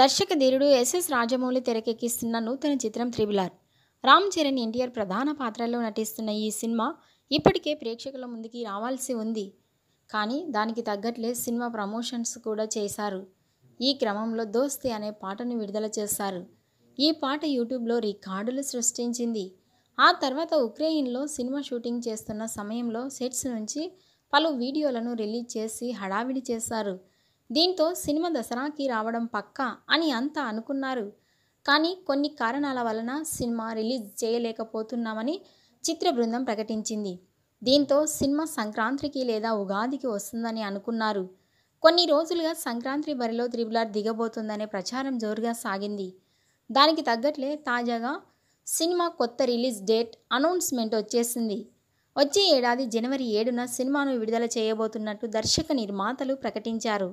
దర్శక ధీరుడు ఎస్ఎస్ రాజమౌళి తెరకెక్కిస్తున్న నూతన చిత్రం త్రిబులార్ రామ్ చరణ్ ఎన్టీఆర్ ప్రధాన పాత్రలో నటిస్తున్న ఈ సినిమా ఇప్పటికే ప్రేక్షకుల ముందుకి రావాల్సి ఉంది కానీ దానికి తగ్గట్లే సినిమా ప్రమోషన్స్ కూడా చేశారు ఈ క్రమంలో దోస్తి అనే పాటను విడుదల చేశారు ఈ పాట యూట్యూబ్లో రికార్డులు సృష్టించింది ఆ తర్వాత ఉక్రెయిన్లో సినిమా షూటింగ్ చేస్తున్న సమయంలో సెట్స్ నుంచి పలు వీడియోలను రిలీజ్ చేసి హడావిడి చేశారు దీంతో సినిమా దసరాకి రావడం పక్కా అని అంతా అనుకున్నారు కానీ కొన్ని కారణాల వలన సినిమా రిలీజ్ చేయలేకపోతున్నామని చిత్ర బృందం ప్రకటించింది దీంతో సినిమా సంక్రాంతికి లేదా ఉగాదికి వస్తుందని అనుకున్నారు కొన్ని రోజులుగా సంక్రాంతి బరిలో త్రిబులార్ దిగబోతుందనే ప్రచారం జోరుగా సాగింది దానికి తగ్గట్లే తాజాగా సినిమా కొత్త రిలీజ్ డేట్ అనౌన్స్మెంట్ వచ్చేసింది వచ్చే ఏడాది జనవరి ఏడున సినిమాను విడుదల చేయబోతున్నట్టు దర్శక నిర్మాతలు ప్రకటించారు